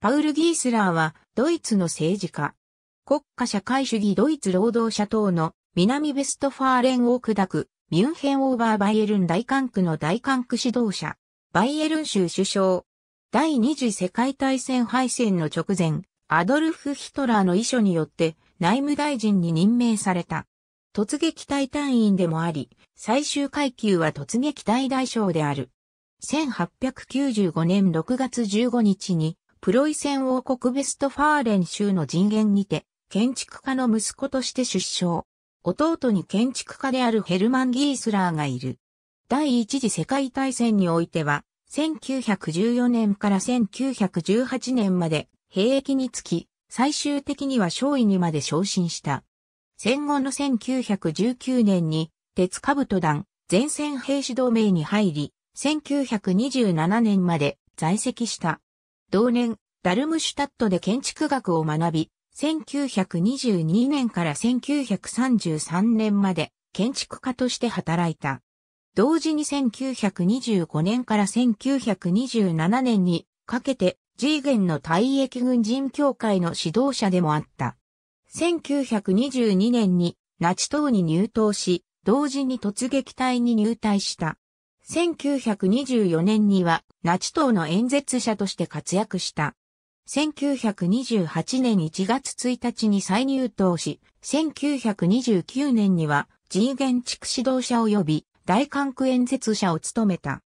パウル・ギースラーはドイツの政治家。国家社会主義ドイツ労働者党の南ベストファーレンオークダク、ミュンヘンオーバーバイエルン大管区の大管区指導者、バイエルン州首相。第二次世界大戦敗戦の直前、アドルフ・ヒトラーの遺書によって内務大臣に任命された。突撃隊隊員でもあり、最終階級は突撃隊大将である。1895年6月15日にプロイセン王国ベストファーレン州の人間にて、建築家の息子として出生。弟に建築家であるヘルマン・ギースラーがいる。第一次世界大戦においては、1914年から1918年まで兵役につき、最終的には勝尉にまで昇進した。戦後の1919年に、鉄兜団、前線兵士同盟に入り、1927年まで在籍した。同年、ダルムシュタットで建築学を学び、1922年から1933年まで建築家として働いた。同時に1925年から1927年にかけてジーゲンの退役軍人協会の指導者でもあった。1922年にナチ党に入党し、同時に突撃隊に入隊した。1924年にはナチ党の演説者として活躍した。1928年1月1日に再入党し、1929年には人間地区指導者及び大韓区演説者を務めた。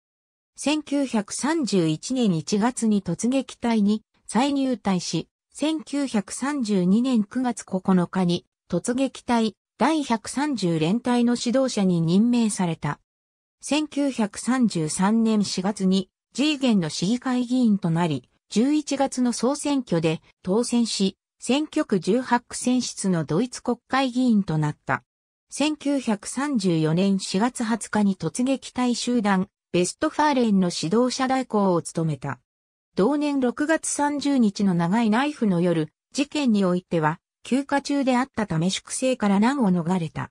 1931年1月に突撃隊に再入隊し、1932年9月9日に突撃隊第130連隊の指導者に任命された。1933年4月に G ンの市議会議員となり、11月の総選挙で当選し、選挙区18区選出のドイツ国会議員となった。1934年4月20日に突撃隊集団、ベストファーレンの指導者代行を務めた。同年6月30日の長いナイフの夜、事件においては、休暇中であったため粛清から難を逃れた。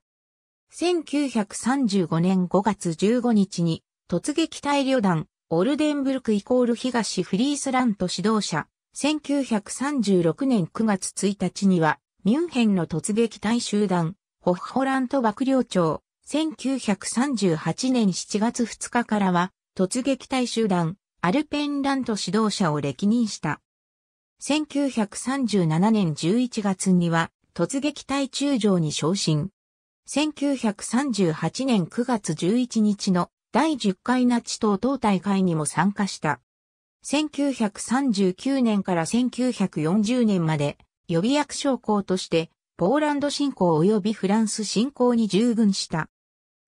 1935年5月15日に突撃隊旅団オルデンブルクイコール東フリースラント指導者、1936年9月1日にはミュンヘンの突撃隊集団ホッホラント幕僚長、1938年7月2日からは突撃隊集団アルペンラント指導者を歴任した。1937年11月には突撃隊中将に昇進。1938年9月11日の第10回ナチ党党大会にも参加した。1939年から1940年まで予備役将校としてポーランド侵攻及びフランス侵攻に従軍した。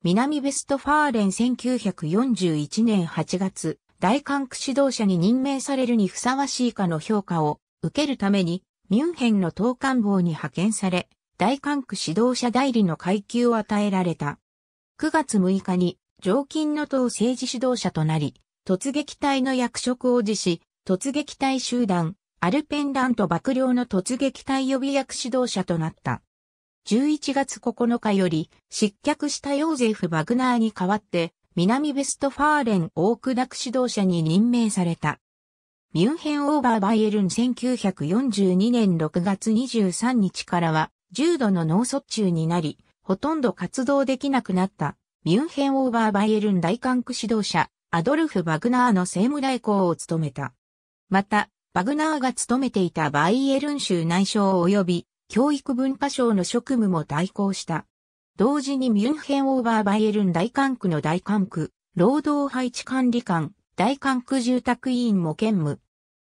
南ベストファーレン1941年8月、大韓区指導者に任命されるにふさわしいかの評価を受けるためにミュンヘンの党官房に派遣され、大管区指導者代理の階級を与えられた。9月6日に常勤の党政治指導者となり、突撃隊の役職を辞し、突撃隊集団、アルペンラント幕僚の突撃隊予備役指導者となった。11月9日より失脚したヨーゼフ・バグナーに代わって、南ベストファーレン・オークダク指導者に任命された。ミュンヘン・オーバー・バイエルン1942年6月23日からは、重度の脳卒中になり、ほとんど活動できなくなった、ミュンヘンオーバーバイエルン大管区指導者、アドルフ・バグナーの政務代行を務めた。また、バグナーが務めていたバイエルン州内省及び教育文化省の職務も代行した。同時にミュンヘンオーバーバイエルン大管区の大管区、労働配置管理官、大管区住宅委員も兼務。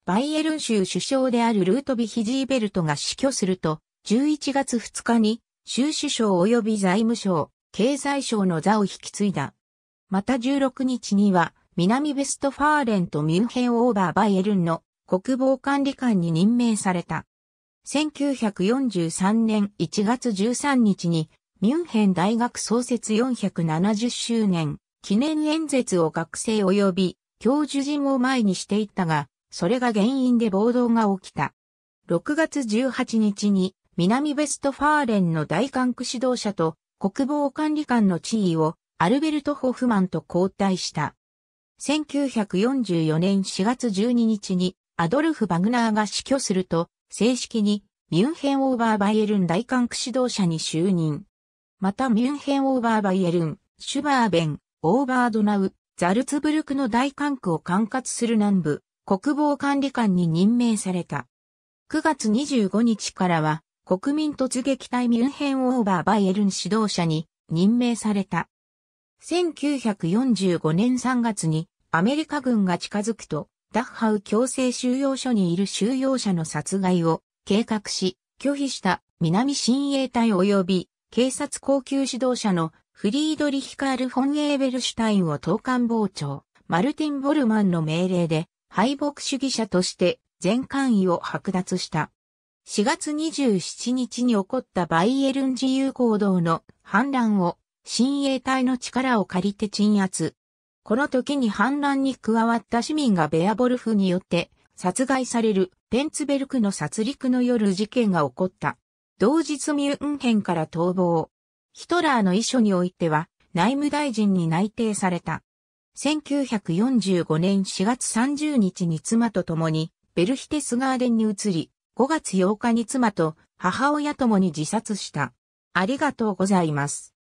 バイエルン州首相であるルートビヒジーベルトが死去すると、11月2日に、州首相及び財務省、経済省の座を引き継いだ。また16日には、南ベストファーレンとミュンヘンオーバーバイエルンの国防管理官に任命された。1943年1月13日に、ミュンヘン大学創設470周年記念演説を学生及び教授陣を前にしていったが、それが原因で暴動が起きた。6月18日に南ベストファーレンの大管区指導者と国防管理官の地位をアルベルト・ホフマンと交代した。1944年4月12日にアドルフ・バグナーが死去すると、正式にミュンヘン・オーバー・バイエルン大管区指導者に就任。またミュンヘン・オーバー・バイエルン、シュバーベン、オーバー・ドナウ、ザルツブルクの大管区を管轄する南部、国防管理官に任命された。9月25日からは、国民突撃隊ミュンヘンオーバーバイエルン指導者に任命された。1945年3月にアメリカ軍が近づくと、ダッハウ強制収容所にいる収容者の殺害を計画し、拒否した南親衛隊及び警察高級指導者のフリードリヒカール・フォン・エーベルシュタインを統監傍聴、マルティン・ボルマンの命令で敗北主義者として全官位を剥奪した。4月27日に起こったバイエルン自由行動の反乱を親衛隊の力を借りて鎮圧。この時に反乱に加わった市民がベアボルフによって殺害されるペンツベルクの殺戮の夜事件が起こった。同日ミュンヘンから逃亡。ヒトラーの遺書においては内務大臣に内定された。1945年4月30日に妻と共にベルヒテスガーデンに移り、5月8日に妻と母親ともに自殺した。ありがとうございます。